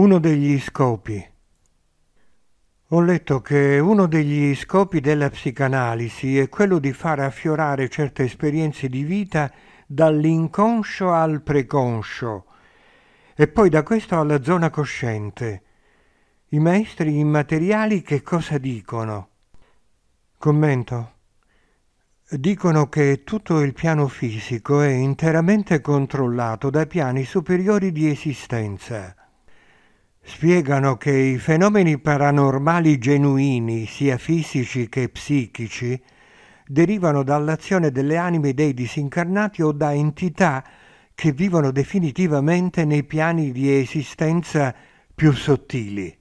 uno degli scopi. Ho letto che uno degli scopi della psicanalisi è quello di far affiorare certe esperienze di vita dall'inconscio al preconscio e poi da questo alla zona cosciente. I maestri immateriali che cosa dicono? Commento. Dicono che tutto il piano fisico è interamente controllato dai piani superiori di esistenza spiegano che i fenomeni paranormali genuini, sia fisici che psichici, derivano dall'azione delle anime dei disincarnati o da entità che vivono definitivamente nei piani di esistenza più sottili.